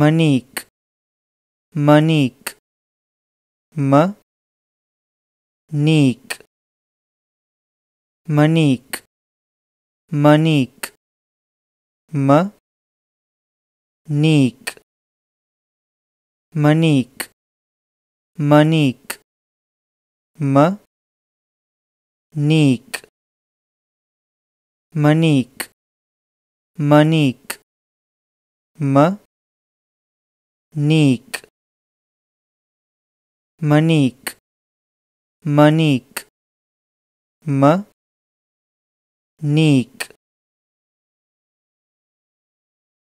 मनीक मनीक म नीक मनीक मनीक म नीक मनीक मनीक म नीक मनीक मनीक म नीक मनीक मनीक म नीक